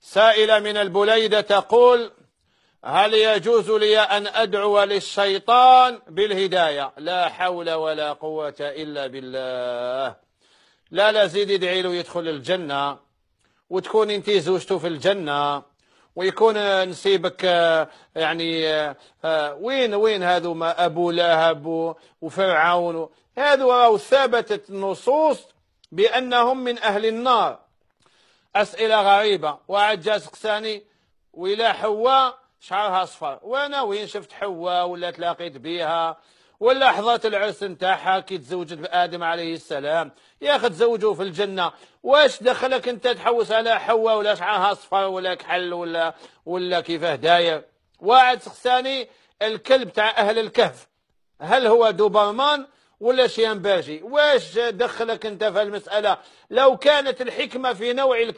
سائلة من البليدة تقول هل يجوز لي أن أدعو للشيطان بالهداية لا حول ولا قوة إلا بالله لا لا زيد يدعي له يدخل الجنة وتكون انت زوجته في الجنة ويكون نسيبك آه، يعني آه، آه، وين وين هذو ما أبو لهب وفرعون هذو ثابتت النصوص بأنهم من أهل النار أسئلة غريبة واحد جا سقساني وإلى حواء شعرها صفر وأنا وين شفت حواء ولا تلاقيت بيها ولا حضرت العرس نتاعها كي تزوجت بآدم عليه السلام يا أخي تزوجوا في الجنة واش دخلك أنت تحوس على حواء ولا شعرها صفر ولا كحل ولا ولا كيفاه داير واحد سقساني الكلب تاع أهل الكهف هل هو دوبرمان ولا شيان باجي واش دخلك انت في المسألة لو كانت الحكمة في نوع الكلام